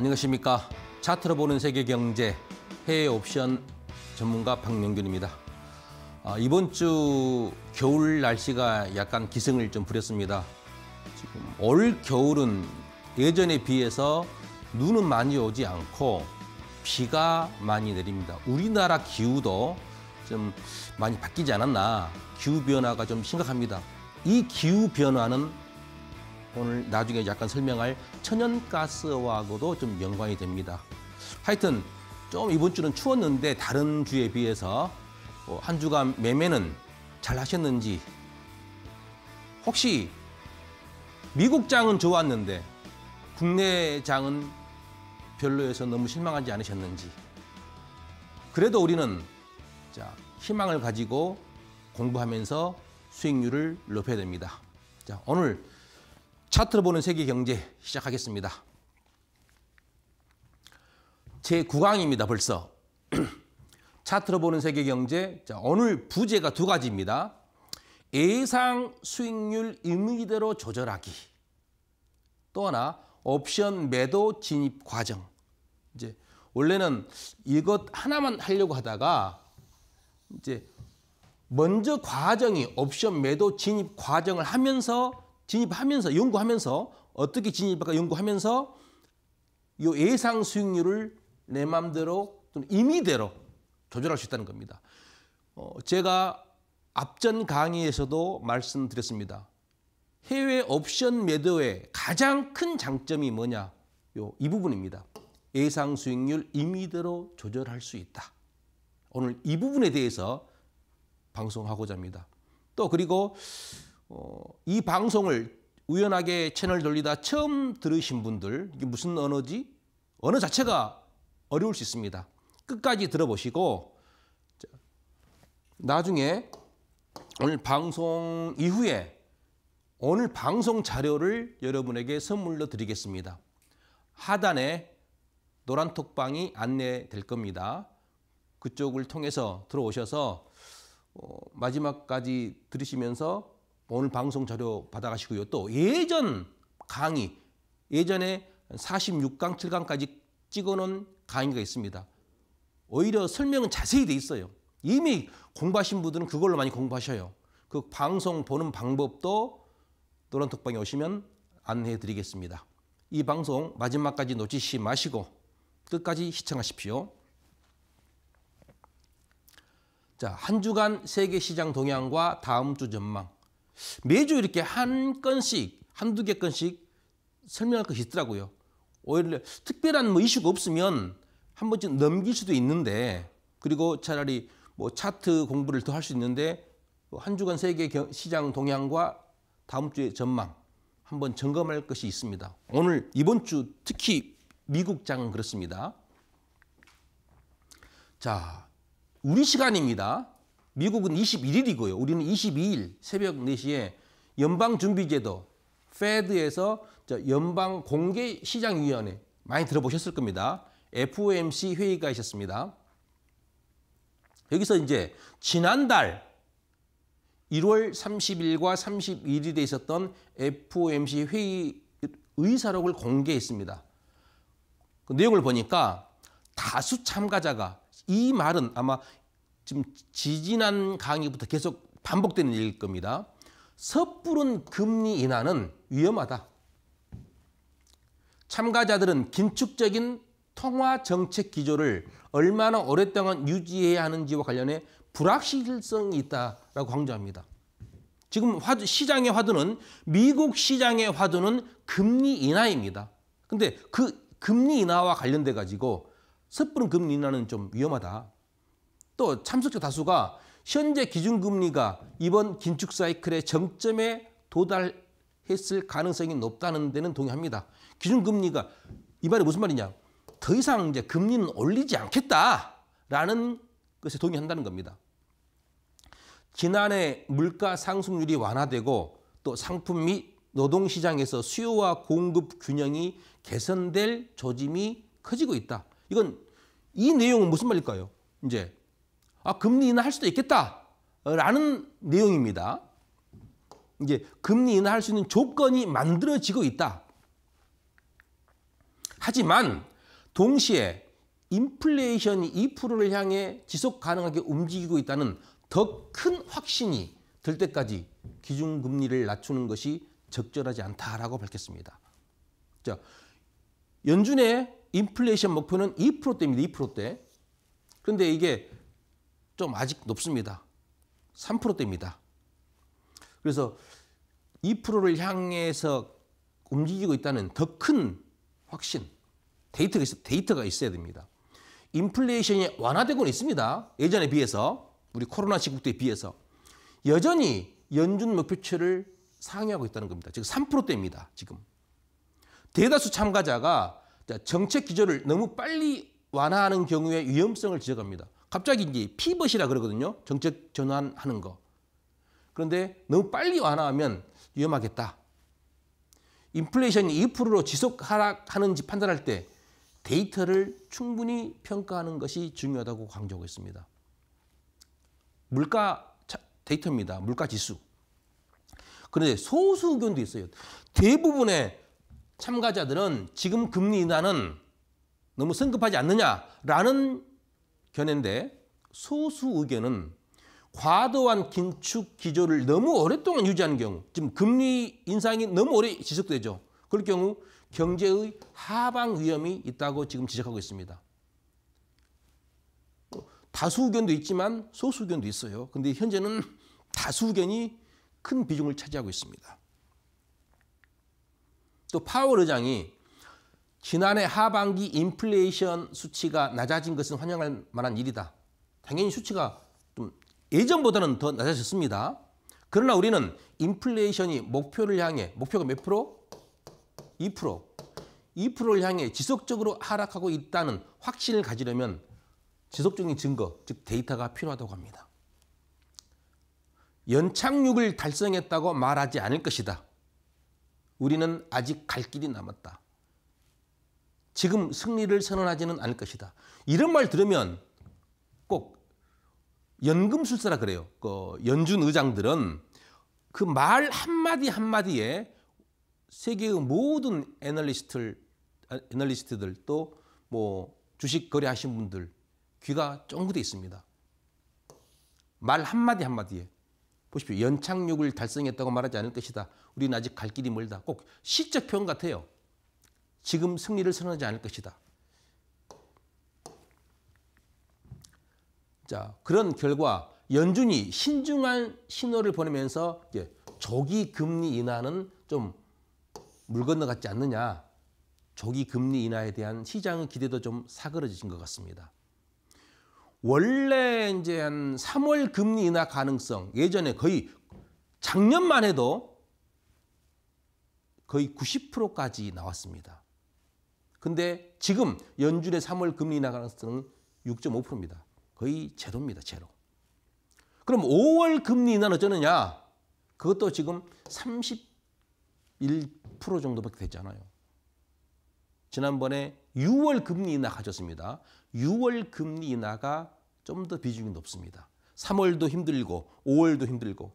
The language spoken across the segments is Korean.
안녕하십니까. 차트로 보는 세계 경제 해외 옵션 전문가 박명균입니다. 아, 이번 주 겨울 날씨가 약간 기승을 좀 부렸습니다. 지금 올 겨울은 예전에 비해서 눈은 많이 오지 않고 비가 많이 내립니다. 우리나라 기후도 좀 많이 바뀌지 않았나. 기후 변화가 좀 심각합니다. 이 기후 변화는 오늘 나중에 약간 설명할 천연가스와고도좀 연관이 됩니다. 하여튼 좀 이번 주는 추웠는데 다른 주에 비해서 뭐 한 주간 매매는 잘 하셨는지 혹시 미국장은 좋았는데 국내장은 별로여서 너무 실망하지 않으셨는지 그래도 우리는 자, 희망을 가지고 공부하면서 수익률을 높여야 됩니다. 자, 오늘 차트로 보는 세계 경제 시작하겠습니다. 제 9강입니다, 벌써. 차트로 보는 세계 경제. 자, 오늘 부제가 두 가지입니다. 예상 수익률 임의대로 조절하기. 또 하나, 옵션 매도 진입 과정. 이제 원래는 이것 하나만 하려고 하다가 이제 먼저 과정이 옵션 매도 진입 과정을 하면서 진입하면서 연구하면서 어떻게 진입할까 연구하면서 이 예상 수익률을 내 마음대로 또는 임의대로 조절할 수 있다는 겁니다. 어, 제가 앞전 강의에서도 말씀드렸습니다. 해외 옵션 매도의 가장 큰 장점이 뭐냐? 요 이 부분입니다. 예상 수익률 임의대로 조절할 수 있다. 오늘 이 부분에 대해서 방송하고자 합니다. 또 그리고 어, 이 방송을 우연하게 채널 돌리다 처음 들으신 분들 이게 무슨 언어지? 언어 자체가 어려울 수 있습니다. 끝까지 들어보시고 나중에 오늘 방송 이후에 오늘 방송 자료를 여러분에게 선물로 드리겠습니다. 하단에 노란 톡방이 안내될 겁니다. 그쪽을 통해서 들어오셔서 어, 마지막까지 들으시면서 뭐 오늘 방송 자료 받아가시고요. 또 예전 강의, 예전에 46강, 7강까지 찍어놓은 강의가 있습니다. 오히려 설명은 자세히 돼 있어요. 이미 공부하신 분들은 그걸로 많이 공부하셔요. 그 방송 보는 방법도 노란톡방에 오시면 안내해 드리겠습니다. 이 방송 마지막까지 놓치지 마시고 끝까지 시청하십시오. 자, 한 주간 세계 시장 동향과 다음 주 전망. 매주 이렇게 한 건씩 한두 개 건씩 설명할 것이 있더라고요. 오히려 특별한 뭐 이슈가 없으면 한 번쯤 넘길 수도 있는데 그리고 차라리 뭐 차트 공부를 더 할 수 있는데 한 주간 세계 시장 동향과 다음 주의 전망 한 번 점검할 것이 있습니다. 오늘 이번 주 특히 미국 장은 그렇습니다. 자, 우리 시간입니다. 미국은 21일이고요. 우리는 22일 새벽 4시에 연방준비제도 페드에서 연방 공개 시장 위원회 많이 들어보셨을 겁니다. FOMC 회의가 있었습니다. 여기서 이제 지난달 1월 30일과 31일에 있었던 FOMC 회의 의사록을 공개했습니다. 그 내용을 보니까 다수 참가자가 이 말은 아마 지금 지지난 강의부터 계속 반복되는 일일 겁니다. 섣부른 금리 인하는 위험하다. 참가자들은 긴축적인 통화 정책 기조를 얼마나 오랫동안 유지해야 하는지와 관련해 불확실성이 있다라고 강조합니다. 지금 화두, 시장의 화두는 미국 시장의 화두는 금리 인하입니다. 근데 그 금리 인하와 관련돼 가지고 섣부른 금리 인하는 좀 위험하다. 또 참석자 다수가 현재 기준금리가 이번 긴축 사이클의 정점에 도달했을 가능성이 높다는 데는 동의합니다. 기준금리가 이 말이 무슨 말이냐? 더 이상 이제 금리는 올리지 않겠다라는 것에 동의한다는 겁니다. 지난해 물가 상승률이 완화되고 또 상품 및 노동시장에서 수요와 공급 균형이 개선될 조짐이 커지고 있다. 이건 이 내용은 무슨 말일까요? 이제 아, 금리 인하할 수도 있겠다라는 내용입니다. 이제 금리 인하할 수 있는 조건이 만들어지고 있다. 하지만 동시에 인플레이션이 2%를 향해 지속 가능하게 움직이고 있다는 더 큰 확신이 들 때까지 기준금리를 낮추는 것이 적절하지 않다라고 밝혔습니다. 자, 연준의 인플레이션 목표는 2%대입니다. 2%대. 그런데 이게 좀 아직 높습니다. 3%대입니다. 그래서 2%를 향해서 움직이고 있다는 더 큰 확신, 데이터가, 있, 데이터가 있어야 됩니다. 인플레이션이 완화되고는 있습니다. 예전에 비해서, 우리 코로나 시국 때에 비해서. 여전히 연준 목표치를 상회하고 있다는 겁니다. 지금 3%대입니다. 지금. 대다수 참가자가 정책 기조를 너무 빨리 완화하는 경우에 위험성을 지적합니다. 갑자기 이제 피벗이라 그러거든요. 정책 전환하는 거. 그런데 너무 빨리 완화하면 위험하겠다. 인플레이션이 2%로 지속 하락하는지 판단할 때 데이터를 충분히 평가하는 것이 중요하다고 강조하고 있습니다. 물가 데이터입니다. 물가 지수. 그런데 소수 의견도 있어요. 대부분의 참가자들은 지금 금리 인하는 너무 성급하지 않느냐라는 견해인데 소수 의견은 과도한 긴축 기조를 너무 오랫동안 유지하는 경우 지금 금리 인상이 너무 오래 지속되죠. 그럴 경우 경제의 하방 위험이 있다고 지금 지적하고 있습니다. 다수 의견도 있지만 소수 의견도 있어요. 근데 현재는 다수 의견이 큰 비중을 차지하고 있습니다. 또 파월 의장이 지난해 하반기 인플레이션 수치가 낮아진 것은 환영할 만한 일이다. 당연히 수치가 좀 예전보다는 더 낮아졌습니다. 그러나 우리는 인플레이션이 목표를 향해 목표가 몇 프로? 2% 2%를 향해 지속적으로 하락하고 있다는 확신을 가지려면 지속적인 증거, 즉 데이터가 필요하다고 합니다. 연착륙을 달성했다고 말하지 않을 것이다. 우리는 아직 갈 길이 남았다. 지금 승리를 선언하지는 않을 것이다. 이런 말 들으면 꼭 연금술사라 그래요. 그 연준 의장들은 그 말 한마디 한마디에 세계의 모든 애널리스트를, 아, 애널리스트들 또 뭐 주식 거래하신 분들 귀가 쫑긋해 있습니다. 말 한마디 한마디에 보십시오. 연착륙을 달성했다고 말하지 않을 것이다. 우리는 아직 갈 길이 멀다. 꼭 시적 표현 같아요. 지금 승리를 선언하지 않을 것이다. 자, 그런 결과 연준이 신중한 신호를 보내면서 조기 금리 인하는 좀 물 건너갔지 않느냐. 조기 금리 인하에 대한 시장의 기대도 좀 사그러진 것 같습니다. 원래 이제 한 3월 금리 인하 가능성 예전에 거의 작년만 해도 거의 90%까지 나왔습니다. 근데 지금 연준의 3월 금리 인하 가능성은 6.5%입니다. 거의 제로입니다. 제로. 그럼 5월 금리 인하는 어쩌느냐? 그것도 지금 31% 정도밖에 되지 않아요. 지난번에 6월 금리 인하 가졌습니다. 6월 금리 인하가 좀 더 비중이 높습니다. 3월도 힘들고 5월도 힘들고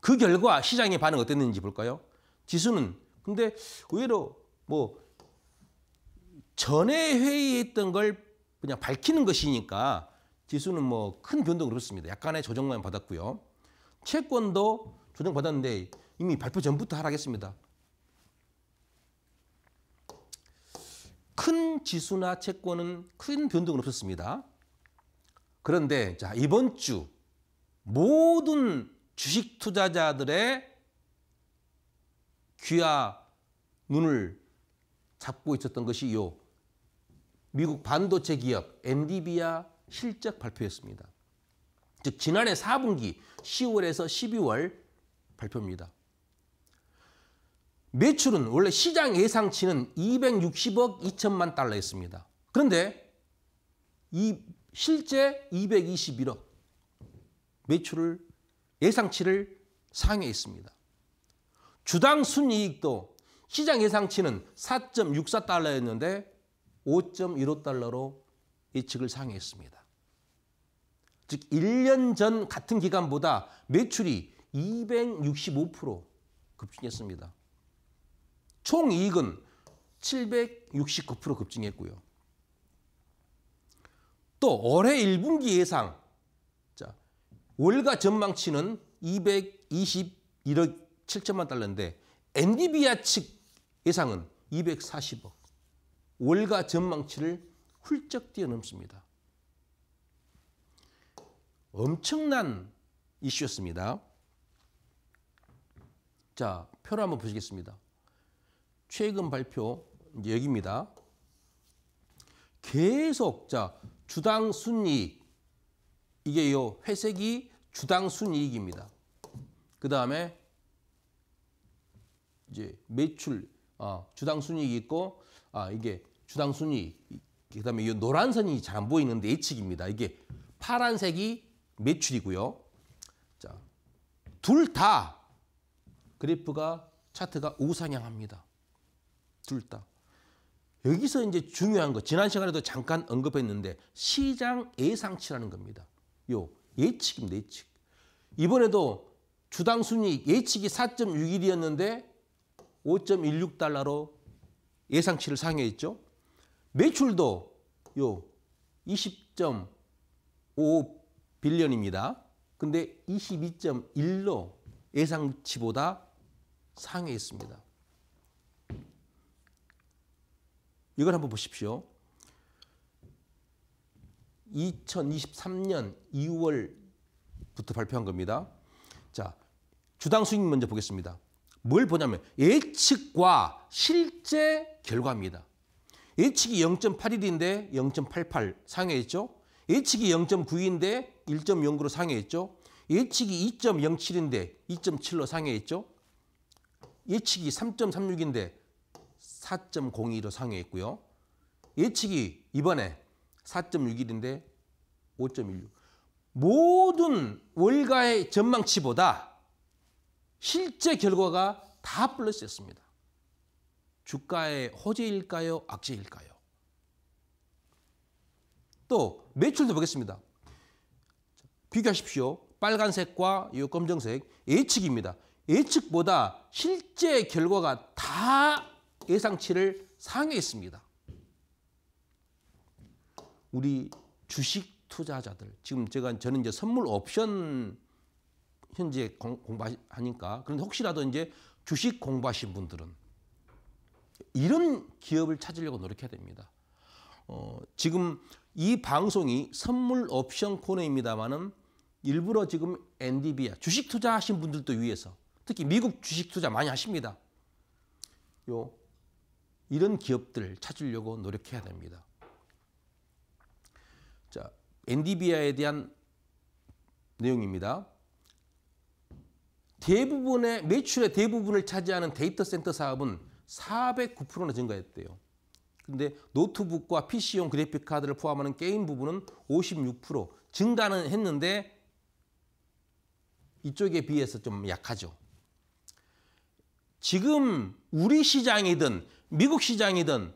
그 결과 시장의 반응 어땠는지 볼까요? 지수는 근데 의외로 뭐 전에 회의했던 걸 그냥 밝히는 것이니까 지수는 뭐 큰 변동은 없습니다. 약간의 조정만 받았고요. 채권도 조정받았는데 이미 발표 전부터 하락했습니다. 큰 지수나 채권은 큰 변동은 없었습니다. 그런데 자 이번 주 모든 주식 투자자들의 귀와 눈을 잡고 있었던 것이 요 미국 반도체 기업 엔디비아 실적 발표했습니다. 즉 지난해 4분기 10월에서 12월 발표입니다. 매출은 원래 시장 예상치는 260억 2천만 달러였습니다. 그런데 이 실제 221억 매출을 예상치를 상회했습니다. 주당 순이익도 시장 예상치는 4.64달러였는데 5.15달러로 예측을 상회했습니다. 즉 1년 전 같은 기간보다 매출이 265% 급증했습니다. 총 이익은 769% 급증했고요. 또 올해 1분기 예상 자, 월가 전망치는 221억 7천만 달러인데 엔디비아 측 예상은 240억. 월가 전망치를 훌쩍 뛰어넘습니다. 엄청난 이슈였습니다. 자, 표를 한번 보시겠습니다. 최근 발표 여기입니다. 계속 자 주당 순이익 이게 요 회색이 주당 순이익입니다. 그 다음에 이제 매출 아, 주당 순이익 있고 아 이게 주당 순위, 그다음에 이 노란 선이 잘 안 보이는데 예측입니다. 이게 파란색이 매출이고요. 자, 둘 다 그래프가 차트가 우상향합니다. 둘 다. 여기서 이제 중요한 거 지난 시간에도 잠깐 언급했는데 시장 예상치라는 겁니다. 요 예측입니다. 예측. 이번에도 주당 순이 예측이 4.61이었는데 5.16달러로 예상치를 상회했죠. 매출도 요 20.5 빌리언입니다. 근데 22.1로 예상치보다 상회했습니다. 이걸 한번 보십시오. 2023년 2월부터 발표한 겁니다. 자, 주당 수익 먼저 보겠습니다. 뭘 보냐면 예측과 실제 결과입니다. 예측이 0.81인데 0.88 상회했죠. 예측이 0 9인데 1.09로 상회했죠. 예측이 2.07인데 2.7로 상회했죠. 예측이 3.36인데 4.02로 상회했고요. 예측이 이번에 4.61인데 5.16. 모든 월가의 전망치보다 실제 결과가 다 플러스였습니다. 주가의 호재일까요? 악재일까요? 또 매출도 보겠습니다. 비교하십시오. 빨간색과 이 검정색 예측입니다. 예측보다 실제 결과가 다 예상치를 상회했습니다. 우리 주식 투자자들 지금 제가 저는 이제 선물 옵션 현재 공부하니까 그런데 혹시라도 이제 주식 공부하신 분들은 이런 기업을 찾으려고 노력해야 됩니다. 어, 지금 이 방송이 선물 옵션 코너입니다만은 일부러 지금 엔디비아 주식 투자하신 분들도 위해서 특히 미국 주식 투자 많이 하십니다. 요 이런 기업들 찾으려고 노력해야 됩니다. 자, 엔디비아에 대한 내용입니다. 대부분의 매출의 대부분을 차지하는 데이터 센터 사업은 409%나 증가했대요. 근데 노트북과 PC용 그래픽 카드를 포함하는 게임 부분은 56% 증가는 했는데 이쪽에 비해서 좀 약하죠. 지금 우리 시장이든 미국 시장이든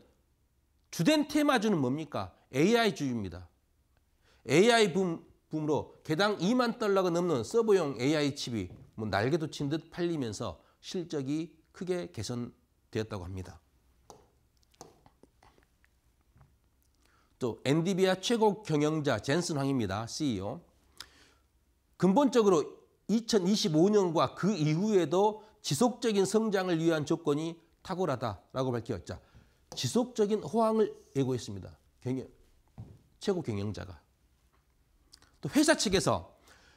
주된 테마주는 뭡니까? AI 주입니다. AI 붐, 붐으로 개당 2만 달러가 넘는 서버용 AI 칩이 뭐 날개도 친 듯 팔리면서 실적이 크게 개선 되었다고 합니다. 또 엔디비아 최고 경영자 젠슨 황입니다. CEO. 근본적으로 2025년과 그 이후에도 지속적인 성장을 위한 조건이 탁월하다라고 밝혔자 지속적인 호황을 예고했습니다. 경영, 최고 경영자가. 또 회사 측에서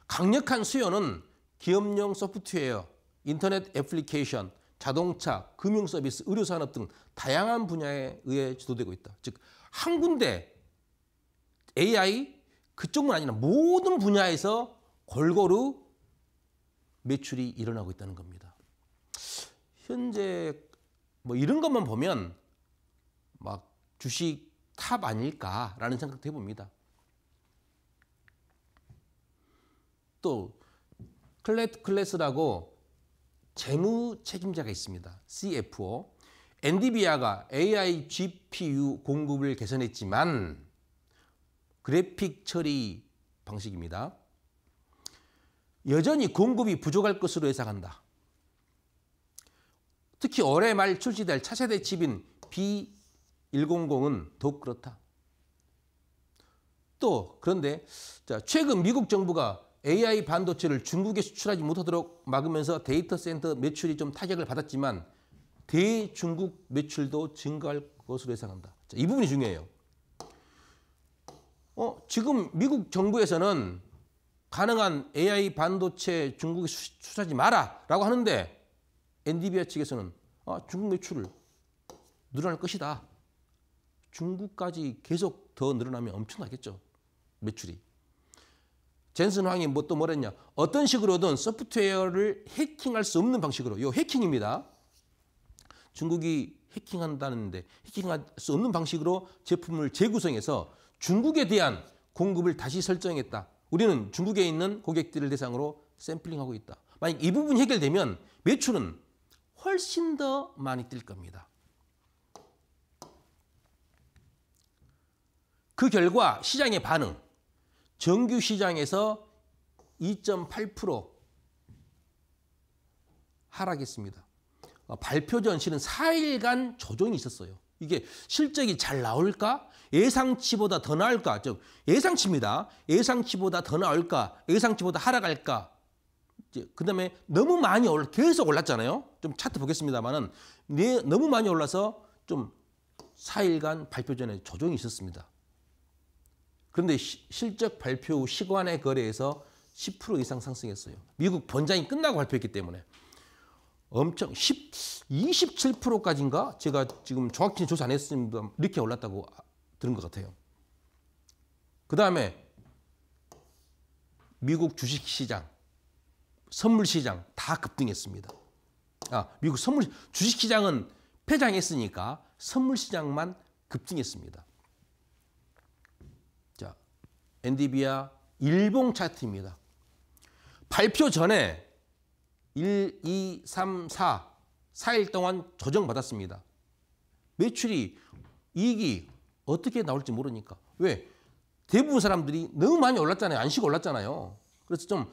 강력한 수요는 기업용 소프트웨어, 인터넷 애플리케이션, 자동차, 금융 서비스, 의료 산업 등 다양한 분야에 의해 주도되고 있다. 즉 한 군데 AI 그쪽만 아니라 모든 분야에서 골고루 매출이 일어나고 있다는 겁니다. 현재 뭐 이런 것만 보면 막 주식 탑 아닐까라는 생각도 해봅니다. 또 클레트 클래스라고 재무 책임자가 있습니다. CFO. 엔디비아가 AI GPU 공급을 개선했지만 그래픽 처리 방식입니다. 여전히 공급이 부족할 것으로 예상한다. 특히 올해 말 출시될 차세대 칩인 B100은 더욱 그렇다. 또 그런데 최근 미국 정부가 AI 반도체를 중국에 수출하지 못하도록 막으면서 데이터 센터 매출이 좀 타격을 받았지만 대중국 매출도 증가할 것으로 예상한다. 자, 이 부분이 중요해요. 어, 지금 미국 정부에서는 가능한 AI 반도체 중국에 수출하지 마라 라고 하는데 엔디비아 측에서는 아, 중국 매출을 늘어날 것이다. 중국까지 계속 더 늘어나면 엄청나겠죠. 매출이. 젠슨 황이 뭐 또 뭐랬냐. 어떤 식으로든 소프트웨어를 해킹할 수 없는 방식으로. 요 해킹입니다. 중국이 해킹한다는데 해킹할 수 없는 방식으로 제품을 재구성해서 중국에 대한 공급을 다시 설정했다. 우리는 중국에 있는 고객들을 대상으로 샘플링하고 있다. 만약 이 부분이 해결되면 매출은 훨씬 더 많이 뛸 겁니다. 그 결과 시장의 반응 정규 시장에서 2.8% 하락했습니다. 어, 발표 전 실은 4일간 조정이 있었어요. 이게 실적이 잘 나올까? 예상치보다 더 나을까? 즉 예상치입니다. 예상치보다 더 나올까? 예상치보다 하락할까? 그 다음에 너무 많이 올 계속 올랐잖아요. 좀 차트 보겠습니다만은 네, 너무 많이 올라서 좀 4일간 발표 전에 조정이 있었습니다. 그런데 시, 실적 발표 후 시간의 거래에서 10% 이상 상승했어요. 미국 번장이 끝나고 발표했기 때문에. 엄청 10, 27%까지인가? 제가 지금 정확히 조사 안 했습니다. 이렇게 올랐다고 아, 들은 것 같아요. 그 다음에 미국 주식시장, 선물시장 다 급등했습니다. 아, 미국 선물 주식시장은 폐장했으니까 선물시장만 급등했습니다. 엔디비아 일봉 차트입니다. 발표 전에 1, 2, 3, 4, 4일 동안 조정받았습니다. 매출이 이익이 어떻게 나올지 모르니까. 왜? 대부분 사람들이 너무 많이 올랐잖아요. 안식 올랐잖아요. 그래서 좀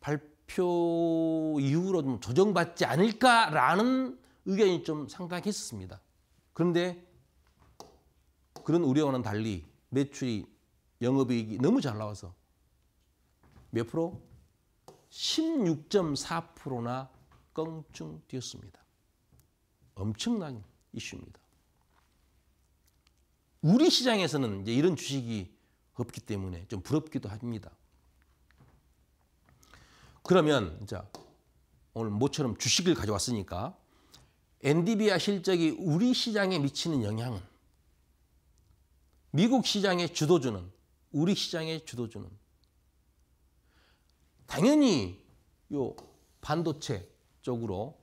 발표 이후로 좀 조정받지 않을까라는 의견이 좀상당했습니다 그런데 그런 우려와는 달리 매출이 영업이익이 너무 잘 나와서 몇 프로? 16.4%나 껑충 뛰었습니다. 엄청난 이슈입니다. 우리 시장에서는 이제 이런 주식이 없기 때문에 좀 부럽기도 합니다. 그러면 자 오늘 모처럼 주식을 가져왔으니까 엔디비아 실적이 우리 시장에 미치는 영향은 미국 시장의 주도주는 우리 시장의 주도주는 당연히 요 반도체 쪽으로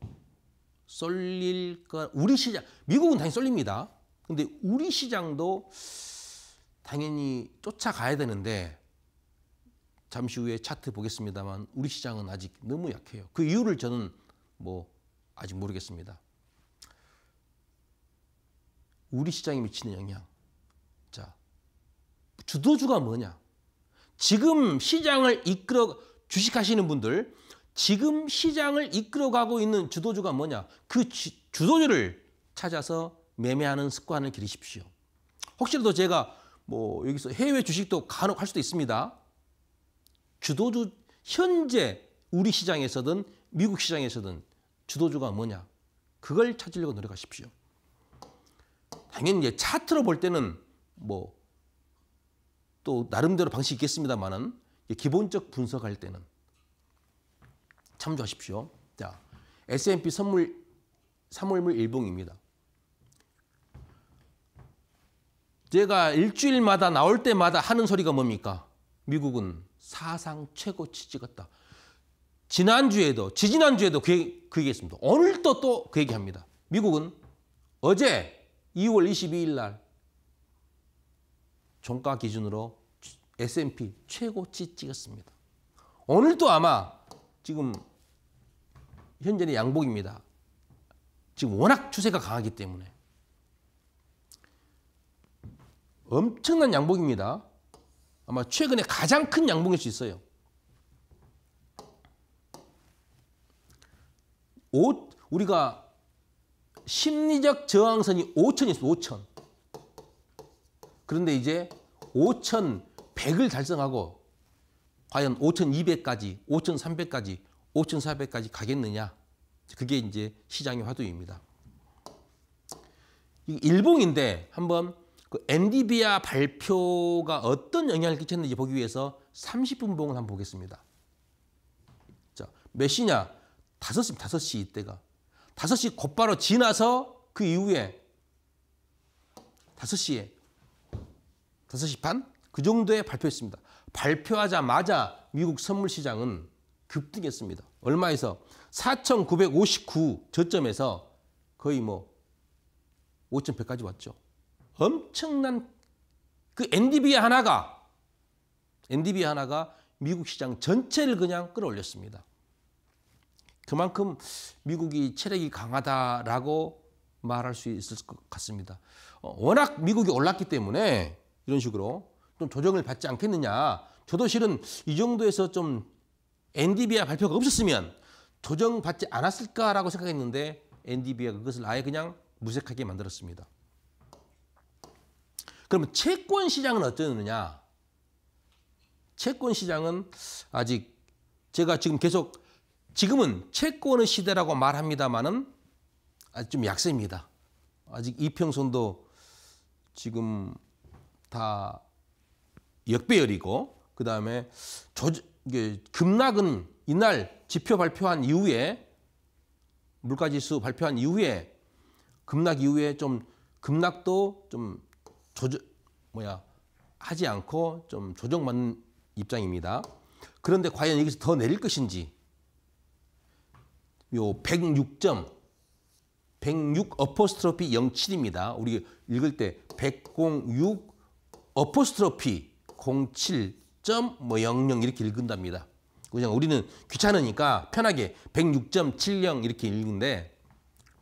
쏠릴까 우리 시장 미국은 당연히 쏠립니다. 근데 우리 시장도 당연히 쫓아가야 되는데 잠시 후에 차트 보겠습니다만 우리 시장은 아직 너무 약해요. 그 이유를 저는 뭐 아직 모르겠습니다. 우리 시장에 미치는 영향. 주도주가 뭐냐? 지금 시장을 이끌어 주식하시는 분들 지금 시장을 이끌어가고 있는 주도주가 뭐냐? 그 지, 주도주를 찾아서 매매하는 습관을 기르십시오. 혹시라도 제가 뭐 여기서 해외 주식도 간혹 할 수도 있습니다. 주도주 현재 우리 시장에서든 미국 시장에서든 주도주가 뭐냐? 그걸 찾으려고 노력하십시오. 당연히 이제 차트로 볼 때는 뭐또 나름대로 방식이 있겠습니다만은 기본적 분석할 때는 참조하십시오. 자, S&P 선물 3월물 일봉입니다. 제가 일주일마다 나올 때마다 하는 소리가 뭡니까? 미국은 사상 최고치 찍었다. 지난주에도, 지지난주에도 그, 그 얘기했습니다. 오늘도 또 그 얘기합니다. 미국은 어제 2월 22일 날 종가 기준으로 S&P 최고치 찍었습니다. 오늘도 아마 지금 현재는 양복입니다. 지금 워낙 추세가 강하기 때문에 엄청난 양복입니다. 아마 최근에 가장 큰 양봉일 수 있어요. 5, 우리가 심리적 저항선이 5천이 있어요. 5천. 그런데 이제 5,100을 달성하고 과연 5,200까지, 5,300까지, 5,400까지 가겠느냐. 그게 이제 시장의 화두입니다. 일봉인데 한번 그 엔디비아 발표가 어떤 영향을 끼쳤는지 보기 위해서 30분 봉을 한번 보겠습니다. 자, 몇 시냐? 5시, 5시 이때가. 5시 곧바로 지나서 그 이후에 5시에 5시 반? 그 정도에 발표했습니다. 발표하자마자 미국 선물 시장은 급등했습니다. 얼마에서 4,959 저점에서 거의 뭐 5,100까지 왔죠. 엄청난 그 NDB 하나가 NDB 하나가 미국 시장 전체를 그냥 끌어올렸습니다. 그만큼 미국이 체력이 강하다라고 말할 수 있을 것 같습니다. 어, 워낙 미국이 올랐기 때문에 이런 식으로 좀 조정을 받지 않겠느냐. 저도 실은 이 정도에서 좀 NDBI 발표가 없었으면 조정받지 않았을까라고 생각했는데 NDBI가 그것을 아예 그냥 무색하게 만들었습니다. 그러면 채권 시장은 어떠느냐? 채권 시장은 아직 제가 지금 계속 지금은 채권의 시대라고 말합니다만은 아직 좀 약세입니다. 아직 이평선도 지금 다 역배열이고 그 다음에 급락은 이날 지표 발표한 이후에 물가지수 발표한 이후에 급락 이후에 좀 급락도 좀 조절 뭐야 하지 않고 좀 조정받는 입장입니다. 그런데 과연 여기서 더 내릴 것인지 요 106점 106 어퍼스트로피 07입니다. 우리 읽을 때106 어포스트로피 07.000 뭐 이렇게 읽는답니다. 그냥 우리는 귀찮으니까 편하게 106.70 이렇게 읽는데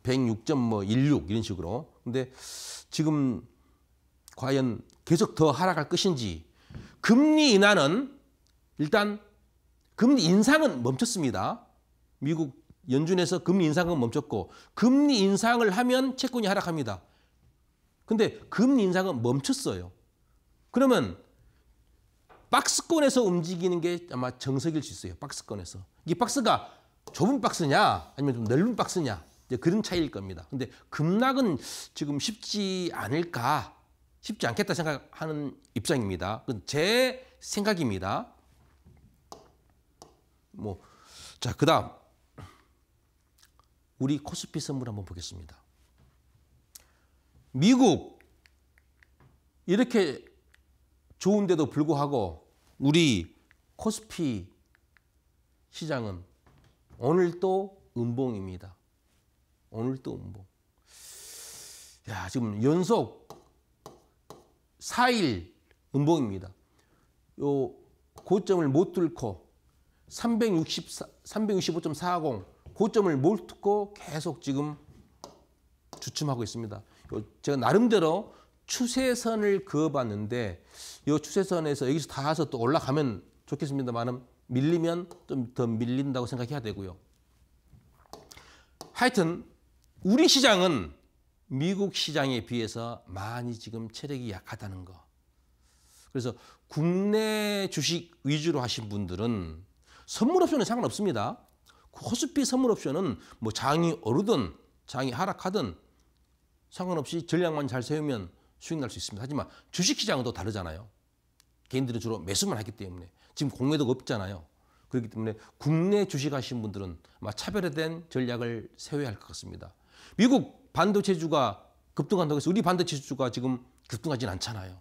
106.16 뭐 이런 식으로. 근데 지금 과연 계속 더 하락할 것인지 금리 인하는 일단 금리 인상은 멈췄습니다. 미국 연준에서 금리 인상은 멈췄고 금리 인상을 하면 채권이 하락합니다. 근데 금리 인상은 멈췄어요. 그러면 박스권에서 움직이는 게 아마 정석일 수 있어요. 박스권에서. 이 박스가 좁은 박스냐 아니면 좀 넓은 박스냐 그런 차이일 겁니다. 근데 급락은 지금 쉽지 않을까 쉽지 않겠다 생각하는 입장입니다. 제 생각입니다. 뭐 자, 그다음 우리 코스피 선물 한번 보겠습니다. 미국 이렇게 좋은데도 불구하고 우리 코스피 시장은 오늘도 음봉입니다. 오늘도 음봉. 야, 지금 연속 4일 음봉입니다. 요 고점을 못 뚫고 364, 365.40 고점을 못 뚫고 계속 지금 주춤하고 있습니다. 제가 나름대로 추세선을 그어봤는데 이 추세선에서 여기서 닿아서 또 올라가면 좋겠습니다만은 밀리면 좀 더 밀린다고 생각해야 되고요. 하여튼 우리 시장은 미국 시장에 비해서 많이 지금 체력이 약하다는 거. 그래서 국내 주식 위주로 하신 분들은 선물옵션은 상관없습니다. 코스피 선물옵션은 뭐 장이 오르든 장이 하락하든 상관없이 전략만 잘 세우면 수익 날 수 있습니다. 하지만 주식시장은 또 다르잖아요. 개인들은 주로 매수만 하기 때문에 지금 공매도가 없잖아요. 그렇기 때문에 국내 주식하시는 분들은 아마 차별화된 전략을 세워야 할 것 같습니다. 미국 반도체주가 급등한다고 해서 우리 반도체주가 지금 급등하진 않잖아요.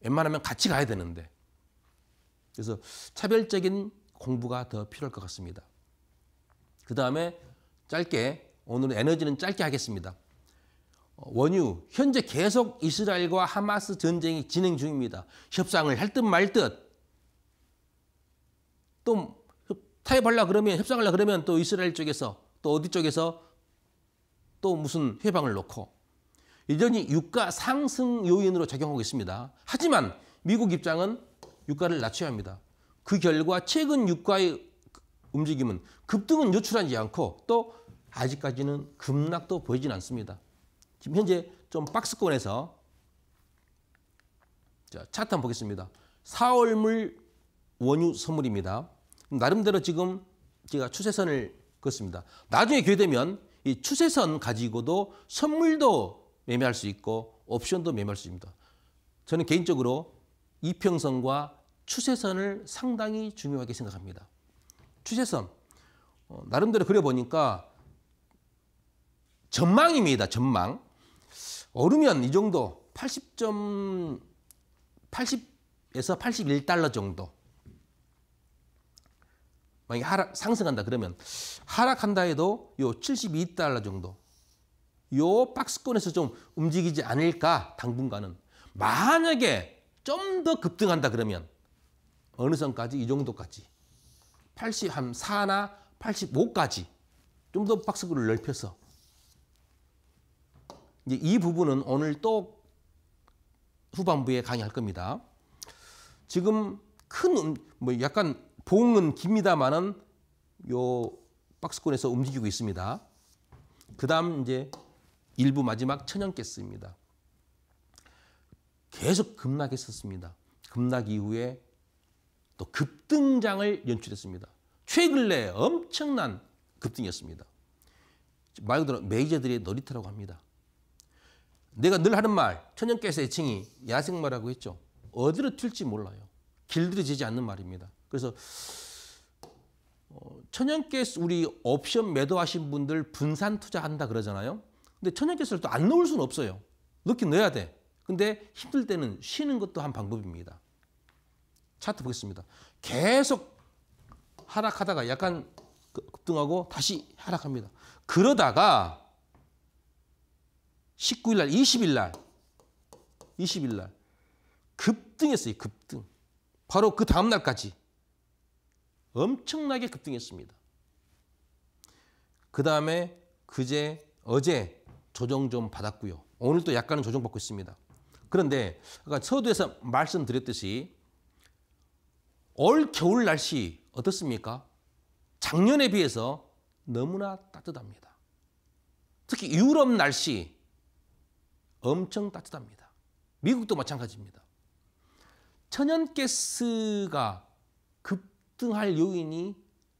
웬만하면 같이 가야 되는데. 그래서 차별적인 공부가 더 필요할 것 같습니다. 그 다음에 짧게 오늘 에너지는 짧게 하겠습니다. 원유 현재 계속 이스라엘과 하마스 전쟁이 진행 중입니다. 협상을 할 듯 말 듯 또 타협하려 그러면 협상하려 그러면 또 이스라엘 쪽에서 또 어디 쪽에서 또 무슨 회방을 놓고 여전히 유가 상승 요인으로 작용하고 있습니다. 하지만 미국 입장은 유가를 낮춰야 합니다. 그 결과 최근 유가의 움직임은 급등은 요출하지 않고 또 아직까지는 급락도 보이진 않습니다. 지금 현재 좀 박스권에서 자, 차트 한번 보겠습니다. 4월물 원유 선물입니다. 나름대로 지금 제가 추세선을 긋습니다. 나중에 기회되면 이 추세선 가지고도 선물도 매매할 수 있고 옵션도 매매할 수 있습니다. 저는 개인적으로 이평선과 추세선을 상당히 중요하게 생각합니다. 추세선 어, 나름대로 그려보니까 전망입니다. 전망. 오르면 이 정도 80점 80에서 81달러 정도 만약 하락 상승한다 그러면 하락한다 해도 요 72달러 정도 요 박스권에서 좀 움직이지 않을까 당분간은 만약에 좀 더 급등한다 그러면 어느 선까지 이 정도까지 80한 4나 85까지 좀 더 박스권을 넓혀서 이 부분은 오늘 또 후반부에 강의할 겁니다. 지금 큰, 음, 뭐 약간 봉은 깁니다만은 요 박스권에서 움직이고 있습니다. 그 다음 이제 일부 마지막 천연가스입니다. 계속 급락했었습니다. 급락 이후에 또 급등장을 연출했습니다. 최근래 엄청난 급등이었습니다. 말 그대로 메이저들의 놀이터라고 합니다. 내가 늘 하는 말, 천연께서 의칭이 야생마라고 했죠. 어디로 튈지 몰라요. 길들여지지 않는 말입니다. 그래서 어, 천연가스 우리 옵션 매도하신 분들 분산 투자한다 그러잖아요. 근데 천연가스를 또 안 넣을 수는 없어요. 넣긴 넣어야 돼. 근데 힘들 때는 쉬는 것도 한 방법입니다. 차트 보겠습니다. 계속 하락하다가 약간 그 급등하고 다시 하락합니다. 그러다가 19일 날, 20일 날, 20일 날 급등했어요. 급등. 바로 그 다음 날까지 엄청나게 급등했습니다. 그 다음에 그제 어제 조정 좀 받았고요. 오늘 도 약간은 조정받고 있습니다. 그런데 아까 서두에서 말씀드렸듯이 올 겨울 날씨 어떻습니까? 작년에 비해서 너무나 따뜻합니다. 특히 유럽 날씨 엄청 따뜻합니다. 미국도 마찬가지입니다. 천연가스가 급등할 요인이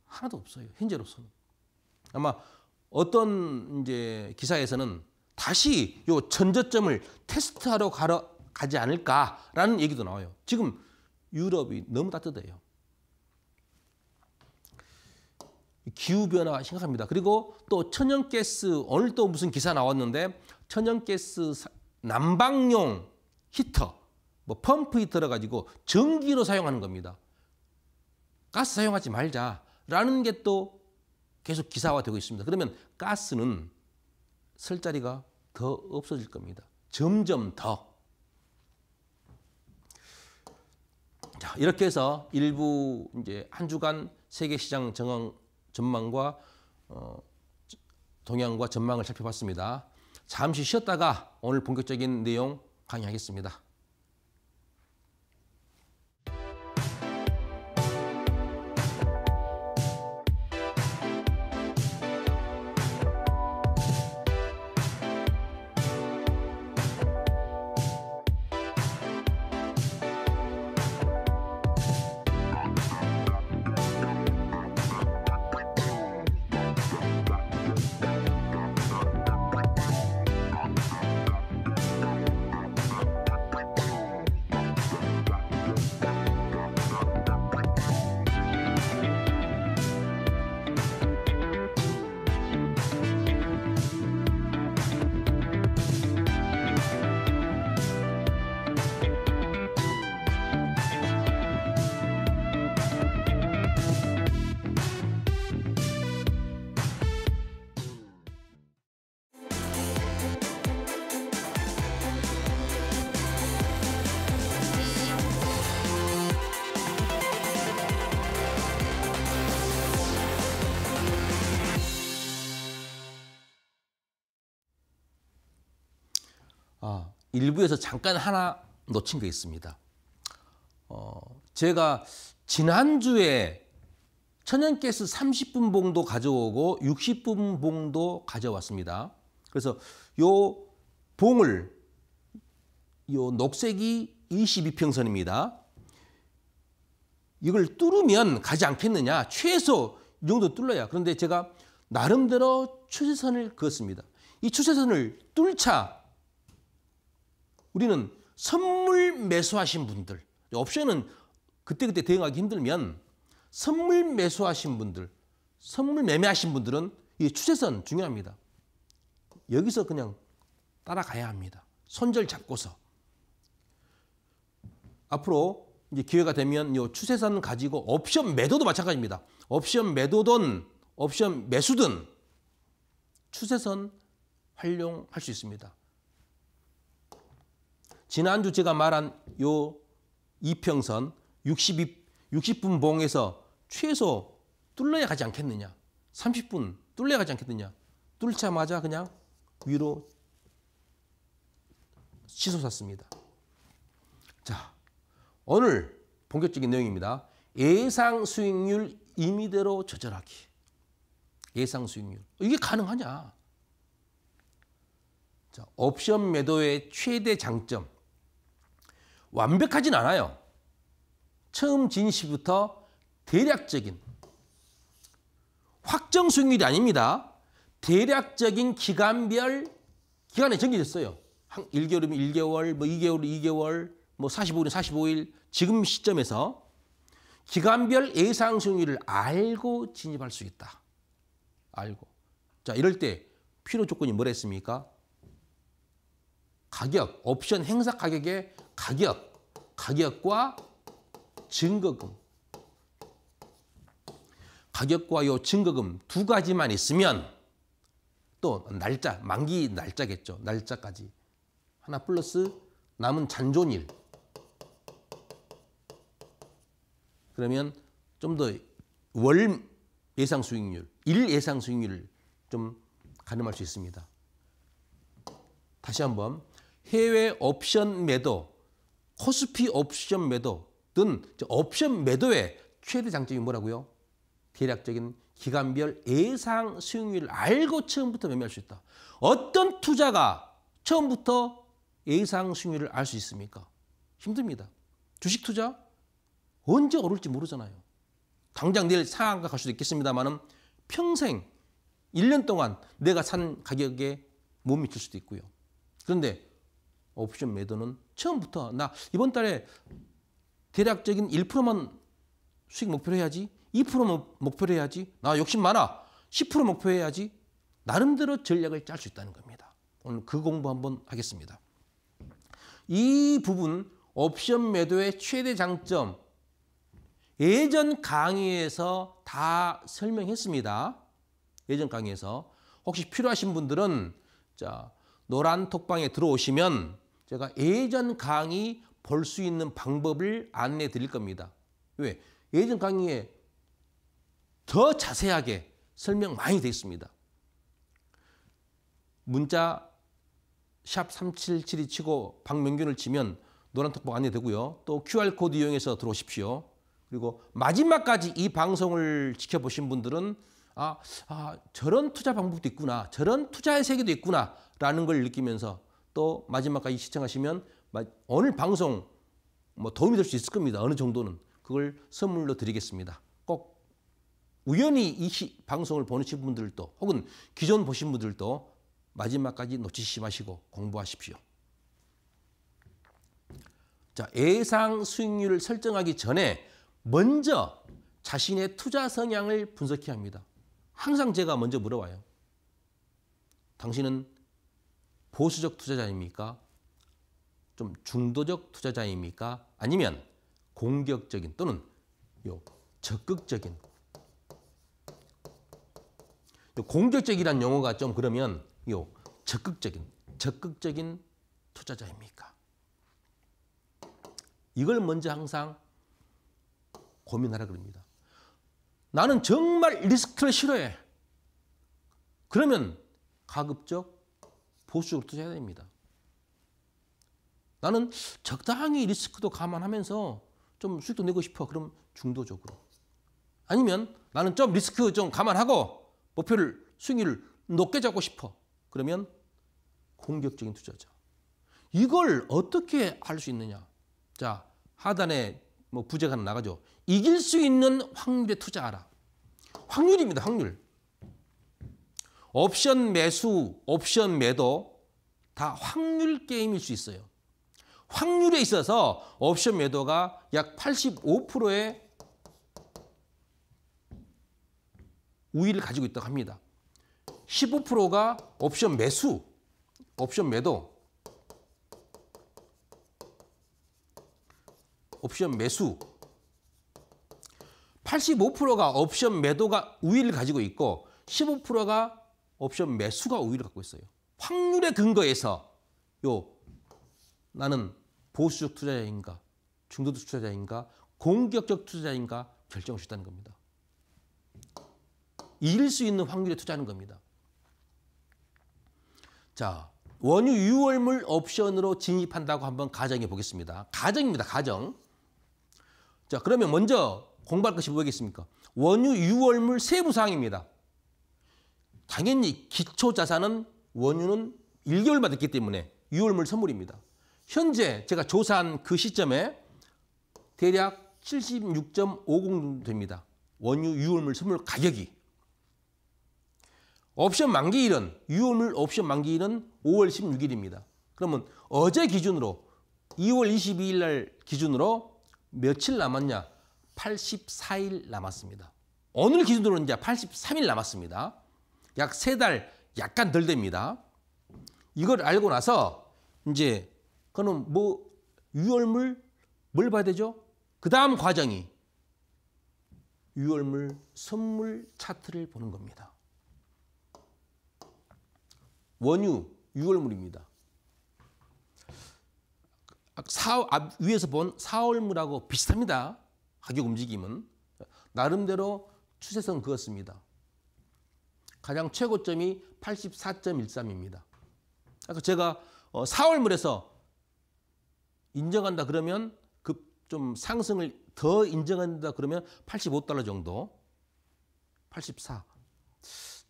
하나도 없어요. 현재로서는. 아마 어떤 이제 기사에서는 다시 요 전저점을 테스트하러 가러 가지 않을까라는 얘기도 나와요. 지금 유럽이 너무 따뜻해요. 기후 변화 심각합니다. 그리고 또 천연가스 오늘 또 무슨 기사 나왔는데 천연가스 난방용 히터, 뭐 펌프 히터라 가지고 전기로 사용하는 겁니다. 가스 사용하지 말자라는 게 또 계속 기사화되고 있습니다. 그러면 가스는 설 자리가 더 없어질 겁니다. 점점 더. 자, 이렇게 해서 일부 이제 한 주간 세계 시장 전망과 어, 동향과 전망을 살펴봤습니다. 잠시 쉬었다가 오늘 본격적인 내용 강의하겠습니다. 일부에서 잠깐 하나 놓친 게 있습니다. 어, 제가 지난주에 천연가스 30분 봉도 가져오고 60분 봉도 가져왔습니다. 그래서 요 봉을 요 녹색이 22평선입니다. 이걸 뚫으면 가지 않겠느냐. 최소 이 정도 뚫어야. 그런데 제가 나름대로 추세선을 그었습니다. 이 추세선을 뚫자 우리는 선물 매수하신 분들 옵션은 그때그때 대응하기 힘들면 선물 매수하신 분들 선물 매매하신 분들은 이 추세선 중요합니다. 여기서 그냥 따라가야 합니다. 손절 잡고서 앞으로 이제 기회가 되면 요 추세선 가지고 옵션 매도도 마찬가지입니다. 옵션 매도든 옵션 매수든 추세선 활용할 수 있습니다. 지난주 제가 말한 요 이평선 60, 60분 봉에서 최소 뚫려야 가지 않겠느냐. 30분 뚫려야 가지 않겠느냐. 뚫자마자 그냥 위로 치솟았습니다. 자, 오늘 본격적인 내용입니다. 예상 수익률 임의대로 조절하기. 예상 수익률. 이게 가능하냐? 자, 옵션 매도의 최대 장점. 완벽하진 않아요. 처음 진시부터 대략적인 확정 수익률이 아닙니다. 대략적인 기간별 기간에 정해졌어요. 1개월이면 1개월, 뭐2개월 2개월, 뭐 45일이면 뭐 45일 지금 시점에서 기간별 예상 수익률을 알고 진입할 수 있다. 알고. 자, 이럴 때 필요 조건이 뭐랬습니까? 가격, 옵션 행사 가격에 가격, 가격과 증거금. 가격과 요 증거금 두 가지만 있으면 또 날짜, 만기 날짜겠죠. 날짜까지. 하나 플러스 남은 잔존일. 그러면 좀 더 월 예상 수익률, 일 예상 수익률을 좀 가늠할 수 있습니다. 다시 한번 해외 옵션 매도 코스피 옵션 매도 등 옵션 매도의 최대 장점이 뭐라고요? 대략적인 기간별 예상 수익률을 알고 처음부터 매매할 수 있다. 어떤 투자가 처음부터 예상 수익률을 알 수 있습니까? 힘듭니다. 주식 투자 언제 오를지 모르잖아요. 당장 내일 상한가 갈 수도 있겠습니다만 평생 1년 동안 내가 산 가격에 못 미칠 수도 있고요. 그런데 옵션 매도는 처음부터 나 이번 달에 대략적인 1%만 수익 목표로 해야지 2 목표로 해야지 나 욕심 많아 10% 목표 로 해야지 나름대로 전략을 짤 수 있다는 겁니다. 오늘 그 공부 한번 하겠습니다. 이 부분 옵션 매도의 최대 장점 예전 강의에서 다 설명했습니다. 예전 강의에서 혹시 필요하신 분들은 자 노란 톡방에 들어오시면 제가 예전 강의 볼 수 있는 방법을 안내 드릴 겁니다. 왜? 예전 강의에 더 자세하게 설명 많이 되어 있습니다. 문자 샵3772 치고 박명균을 치면 노란 톡방 안내되고요. 또 QR코드 이용해서 들어오십시오. 그리고 마지막까지 이 방송을 지켜보신 분들은 아, 아 저런 투자 방법도 있구나. 저런 투자의 세계도 있구나. 라는 걸 느끼면서 또 마지막까지 시청하시면 오늘 방송 뭐 도움이 될 수 있을 겁니다. 어느 정도는 그걸 선물로 드리겠습니다. 꼭 우연히 이 방송을 보내신 분들도 혹은 기존 보신 분들도 마지막까지 놓치지 마시고 공부하십시오. 자, 예상 수익률을 설정하기 전에 먼저 자신의 투자 성향을 분석해야 합니다. 항상 제가 먼저 물어봐요. 당신은 보수적 투자자입니까? 좀 중도적 투자자입니까? 아니면 공격적인 또는 요 적극적인 요 공격적이란 용어가 좀 그러면 요 적극적인 적극적인 투자자입니까? 이걸 먼저 항상 고민하라 그럽니다. 나는 정말 리스크를 싫어해. 그러면 가급적 보수적으로 투자해야 됩니다. 나는 적당히 리스크도 감안하면서 좀 수익도 내고 싶어. 그럼 중도적으로. 아니면 나는 좀 리스크 좀 감안하고 목표를 수익률을 높게 잡고 싶어. 그러면 공격적인 투자자. 이걸 어떻게 할 수 있느냐? 자, 하단에 뭐 부재가 나가죠. 이길 수 있는 확률에 투자하라. 확률입니다. 확률. 옵션 매수, 옵션 매도 다 확률 게임일 수 있어요. 확률에 있어서 옵션 매도가 약 85%의 우위를 가지고 있다고 합니다. 15%가 옵션 매수, 옵션 매도, 옵션 매수, 85%가 옵션 매도가 우위를 가지고 있고 15%가 옵션 매수가 우위를 갖고 있어요. 확률의 근거에서 요 나는 보수적 투자자인가 중도적 투자자인가 공격적 투자자인가 결정할 수다는 겁니다. 이길 수 있는 확률에 투자하는 겁니다. 자, 원유 유월물 옵션으로 진입한다고 한번 가정해 보겠습니다. 가정입니다. 가정. 자, 그러면 먼저 공부할 것이 뭐겠습니까? 원유 유월물 세부 사항입니다. 당연히 기초 자산은 원유는 1개월 받았기 때문에 유월물 선물입니다. 현재 제가 조사한 그 시점에 대략 76.50 됩니다. 원유 유월물 선물 가격이. 옵션 만기일은 유월물 옵션 만기일은 5월 16일입니다. 그러면 어제 기준으로 2월 22일 날 기준으로 며칠 남았냐? 84일 남았습니다. 오늘 기준으로 이제 83일 남았습니다. 약세달 약간 덜 됩니다. 이걸 알고 나서 이제 그럼 뭐 유월물 뭘 봐야 되죠? 그 다음 과정이 유월물 선물 차트를 보는 겁니다. 원유 유월물입니다. 4, 위에서 본 4월물하고 비슷합니다. 가격 움직임은. 나름대로 추세성 그었습니다. 가장 최고점이 84.13입니다. 아까 제가 4월물에서 어, 인정한다 그러면 급좀 상승을 더 인정한다 그러면 85달러 정도 84.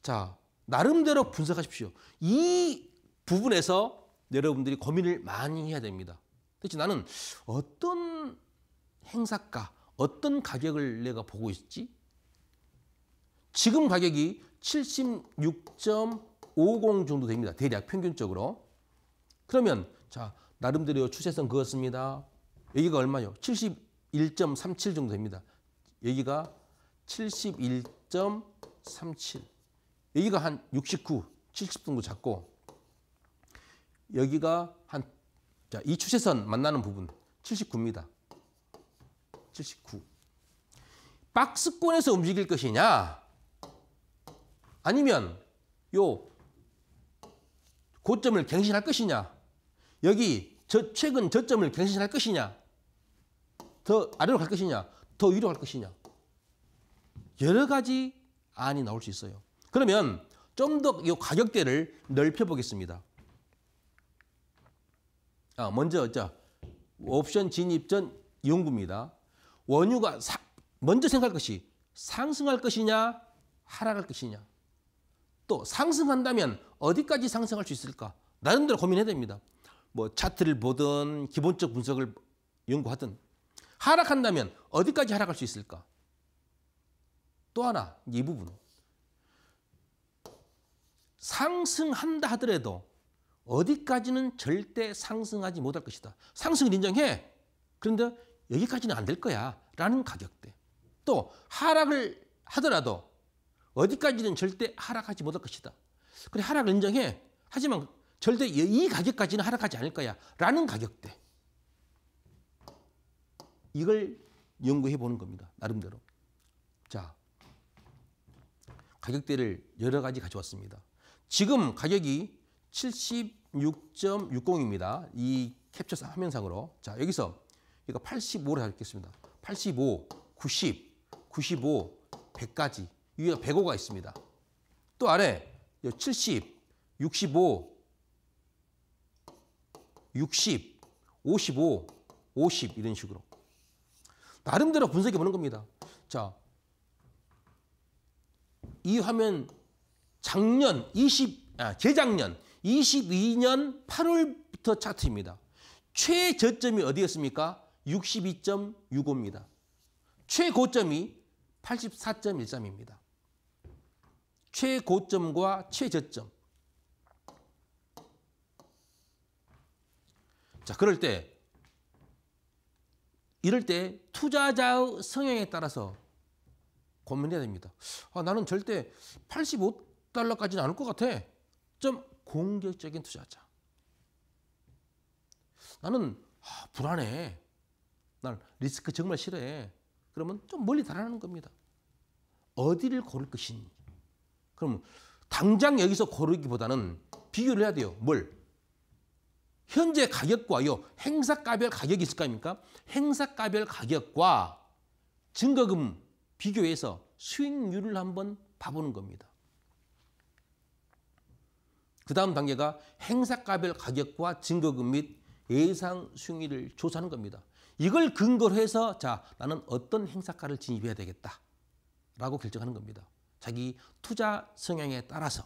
자, 나름대로 분석하십시오. 이 부분에서 여러분들이 고민을 많이 해야 됩니다. 대체 나는 어떤 행사가, 어떤 가격을 내가 보고 있지? 지금 가격이 76.50 정도 됩니다. 대략 평균적으로. 그러면 자 나름대로 추세선 그었습니다. 여기가 얼마요? 71.37 정도 됩니다. 여기가 71.37 여기가 한 69, 70 정도 잡고 여기가 한, 자, 이 추세선 만나는 부분 79입니다. 79. 박스권에서 움직일 것이냐? 아니면 요 고점을 갱신할 것이냐 여기 저 최근 저점을 갱신할 것이냐 더 아래로 갈 것이냐 더 위로 갈 것이냐 여러 가지 안이 나올 수 있어요. 그러면 좀 더 요 가격대를 넓혀보겠습니다. 아, 먼저 자, 옵션 진입 전 연구입니다. 원유가 사, 먼저 생각할 것이 상승할 것이냐 하락할 것이냐 또 상승한다면 어디까지 상승할 수 있을까? 나름대로 고민해야 됩니다. 뭐 차트를 보든 기본적 분석을 연구하든 하락한다면 어디까지 하락할 수 있을까? 또 하나 이부분 상승한다 하더라도 어디까지는 절대 상승하지 못할 것이다. 상승을 인정해. 그런데 여기까지는 안 될 거야 라는 가격대. 또 하락을 하더라도 어디까지는 절대 하락하지 못할 것이다. 그래 하락을 인정해. 하지만 절대 이 가격까지는 하락하지 않을 거야. 라는 가격대. 이걸 연구해 보는 겁니다. 나름대로. 자, 가격대를 여러 가지 가져왔습니다. 지금 가격이 76.60입니다. 이 캡처 화면상으로. 자, 여기서 이거 85로 하겠습니다. 85, 90, 95, 100까지 위에 105가 있습니다. 또 아래 70, 65, 60, 55, 50 이런 식으로 나름대로 분석해 보는 겁니다. 자, 이 화면 작년 20, 아, 재작년 22년 8월부터 차트입니다. 최저점이 어디였습니까? 62.65입니다. 최고점이 84.13입니다. 최고점과 최저점. 자, 그럴 때 이럴 때 투자자의 성향에 따라서 고민해야 됩니다. 아, 나는 절대 85달러까지는 않을 것 같아. 좀 공격적인 투자자. 나는 아, 불안해. 난 리스크 정말 싫어해. 그러면 좀 멀리 달아나는 겁니다. 어디를 고를 것이니? 그럼 당장 여기서 고르기보다는 비교를 해야 돼요. 뭘? 현재 가격과요. 행사가별 가격이 있을 거니까 행사가별 가격과 증거금 비교해서 수익률을 한번 봐보는 겁니다. 그 다음 단계가 행사가별 가격과 증거금 및 예상 수익률을 조사하는 겁니다. 이걸 근거로 해서 자 나는 어떤 행사가를 진입해야 되겠다 라고 결정하는 겁니다. 자기 투자 성향에 따라서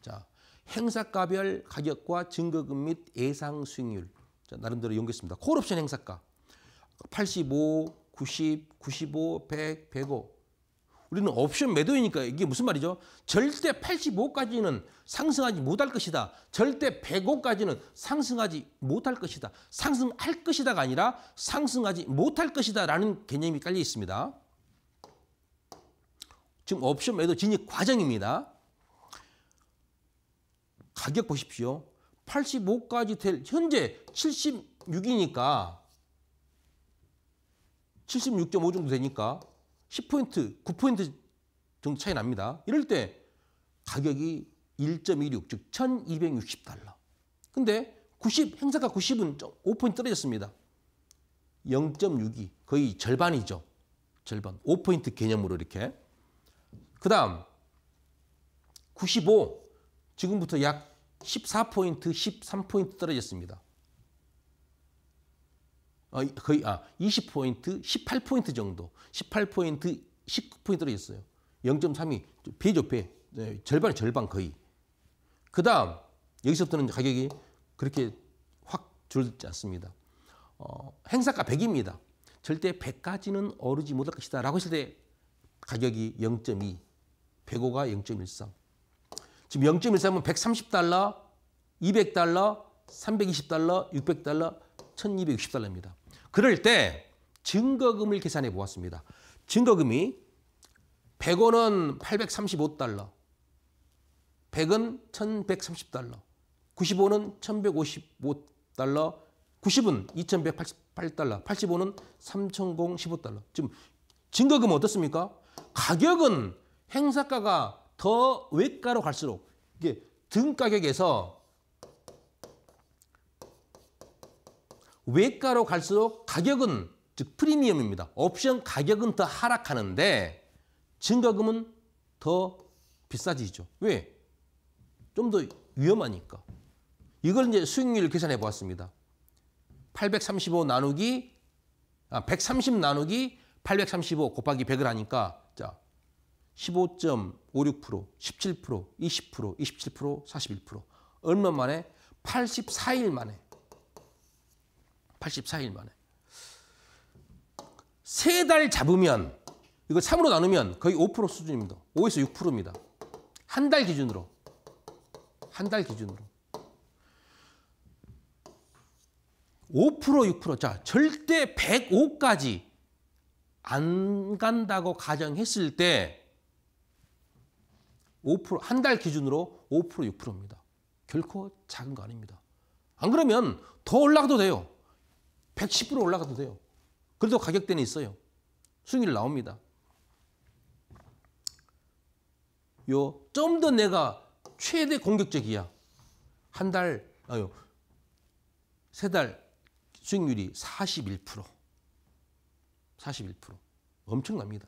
자 행사가별 가격과 증거금 및 예상 수익률 자, 나름대로 연구했습니다. 콜옵션 행사가 85, 90, 95, 100, 105 우리는 옵션 매도이니까 이게 무슨 말이죠? 절대 85까지는 상승하지 못할 것이다. 절대 105까지는 상승하지 못할 것이다. 상승할 것이다가 아니라 상승하지 못할 것이다라는 개념이 깔려 있습니다. 지금 옵션 매도 진입 과정입니다. 가격 보십시오. 85까지 될 현재 76이니까 76.5 정도 되니까 10포인트, 9포인트 정도 차이 납니다. 이럴 때 가격이 1.16, 즉 1260달러. 근데 90, 행사가 90은 5포인트 떨어졌습니다. 0.62, 거의 절반이죠. 절반. 5포인트 개념으로 이렇게. 그 다음 95 지금부터 약 14포인트, 13포인트 떨어졌습니다. 어, 거의 아 20포인트, 18포인트 정도, 18포인트, 19포인트 떨어졌어요. 0.32 배죠 배, 네, 절반 절반 거의. 그 다음 여기서부터는 가격이 그렇게 확 줄지 않습니다. 어, 행사가 100입니다. 절대 100까지는 오르지 못할 것이다 라고 했을 때 가격이 0.2 105가 0.13. 지금 0.13은 130달러, 200달러, 320달러, 600달러, 1260달러입니다. 그럴 때 증거금을 계산해 보았습니다. 증거금이 100원은 835달러, 100은 1130달러, 95는 1155달러, 90은 2188달러, 85는 3015달러. 지금 증거금 어떻습니까? 가격은 행사가가 더 외가로 갈수록 이게 등 가격에서 외가로 갈수록 가격은 즉 프리미엄입니다. 옵션 가격은 더 하락하는데 증가금은 더 비싸지죠. 왜? 좀 더 위험하니까. 이걸 이제 수익률 계산해 보았습니다. 835 나누기 아, 130 나누기 835 곱하기 100을 하니까 15.56%, 17%, 20%, 27%, 41%. 얼마 만에? 84일 만에. 84일 만에. 세 달 잡으면 이거 3으로 나누면 거의 5% 수준입니다. 5에서 6%입니다. 한 달 기준으로. 한 달 기준으로. 5% 6% 자, 절대 105까지 안 간다고 가정했을 때 5%한달 기준으로 5% 6%입니다. 결코 작은 거 아닙니다. 안 그러면 더 올라가도 돼요. 110% 올라가도 돼요. 그래도 가격대는 있어요. 수익률 나옵니다. 요 좀 더 내가 최대 공격적이야. 한 달, 아유, 세 달 수익률이 41%. 41%. 엄청납니다.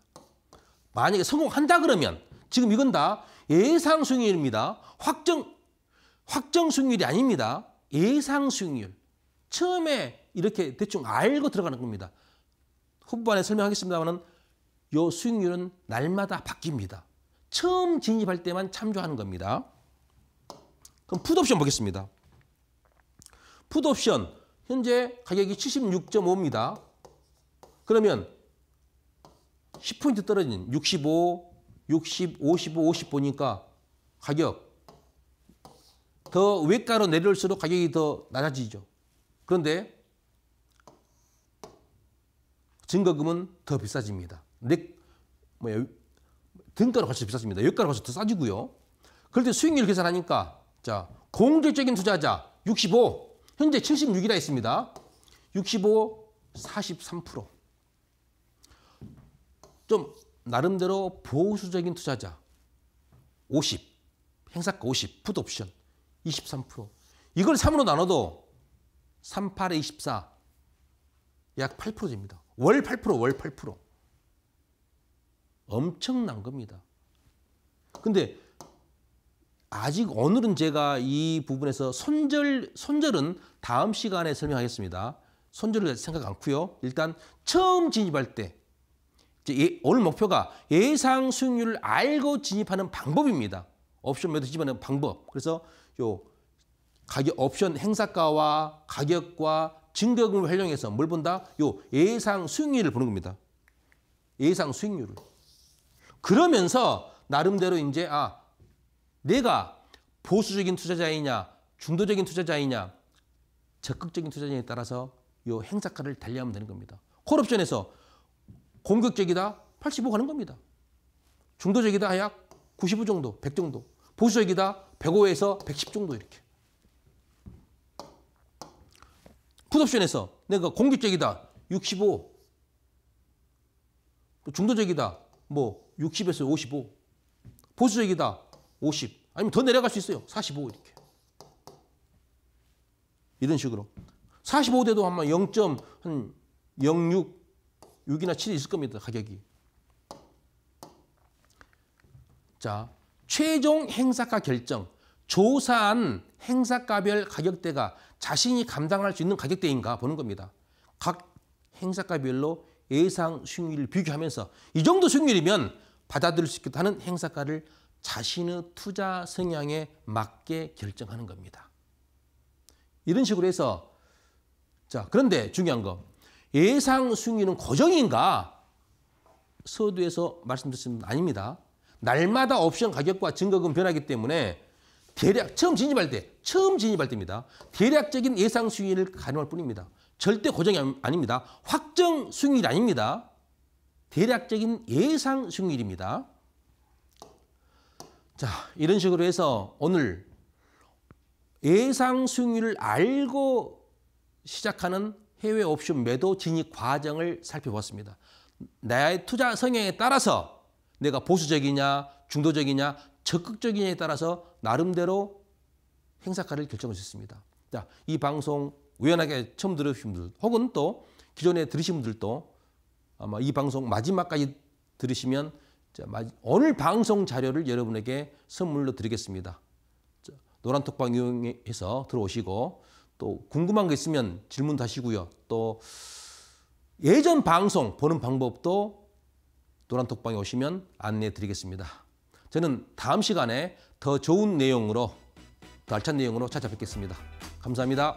만약에 성공한다 그러면 지금 이건 다 예상 수익률입니다. 확정, 확정 수익률이 아닙니다. 예상 수익률. 처음에 이렇게 대충 알고 들어가는 겁니다. 후반에 설명하겠습니다만 요 수익률은 날마다 바뀝니다. 처음 진입할 때만 참조하는 겁니다. 그럼 풋옵션 보겠습니다. 풋옵션 현재 가격이 76.5입니다. 그러면 10포인트 떨어진 65, 60, 55, 50 보니까 가격 더 외가로 내려올수록 가격이 더 낮아지죠. 그런데 증거금은 더 비싸집니다. 내, 뭐 등가로 가서 비싸집니다. 외가로 가서 더 싸지고요. 그럴 때 수익률 계산하니까 자 공격적인 투자자 65 현재 76이라 했습니다. 65 43%좀 나름대로 보수적인 투자자 50, 행사가 50, 푸드옵션 23%. 이걸 3으로 나눠도 38에 24, 약 8% 됩니다. 월 8%, 월 8%. 엄청난 겁니다. 근데 아직 오늘은 제가 이 부분에서 손절, 손절은 다음 시간에 설명하겠습니다. 손절을 생각 않고요. 일단 처음 진입할 때 예, 오늘 목표가 예상 수익률을 알고 진입하는 방법입니다. 옵션 매도 집어넣는 방법. 그래서 요 가격 옵션 행사가와 가격과 증거금을 활용해서 뭘 본다? 요 예상 수익률을 보는 겁니다. 예상 수익률을. 그러면서 나름대로 이제 아 내가 보수적인 투자자이냐 중도적인 투자자이냐 적극적인 투자자에 따라서 요 행사가를 달리하면 되는 겁니다. 콜옵션에서 공격적이다 85 가는 겁니다. 중도적이다 약 95 정도, 100 정도. 보수적이다 105에서 110 정도 이렇게. 풋옵션에서 내가 공격적이다 65. 중도적이다 뭐 60에서 55. 보수적이다 50. 아니면 더 내려갈 수 있어요. 45 이렇게. 이런 식으로. 45대도 아마 0.06 6이나 7이 있을 겁니다. 가격이. 자, 최종 행사가 결정. 조사한 행사가별 가격대가 자신이 감당할 수 있는 가격대인가 보는 겁니다. 각 행사가별로 예상 수익률을 비교하면서 이 정도 수익률이면 받아들일 수 있겠다 는 행사가를 자신의 투자 성향에 맞게 결정하는 겁니다. 이런 식으로 해서 자 그런데 중요한 거 예상 승인은 고정인가? 서두에서 말씀드렸습니다. 아닙니다. 날마다 옵션 가격과 증거금 변하기 때문에 대략 처음 진입할 때, 처음 진입할 때입니다. 대략적인 예상 수익을 가늠할 뿐입니다. 절대 고정이 아닙니다. 확정 수익 아닙니다. 대략적인 예상 수익입니다 자, 이런 식으로 해서 오늘 예상 수익률 알고 시작하는 해외 옵션 매도 진입 과정을 살펴보았습니다. 나 투자 성향에 따라서 내가 보수적이냐 중도적이냐 적극적이냐에 따라서 나름대로 행사가를 결정할 수습니다 자, 이 방송 우연하게 처음 들으신 분들 혹은 또 기존에 들으신 분들도 아마 이 방송 마지막까지 들으시면 오늘 방송 자료를 여러분에게 선물로 드리겠습니다. 노란톡방 이용해서 들어오시고 또 궁금한 게 있으면 질문 하시고요또 예전 방송 보는 방법도 노란톡방에 오시면 안내해 드리겠습니다. 저는 다음 시간에 더 좋은 내용으로 더 알찬 내용으로 찾아뵙겠습니다. 감사합니다.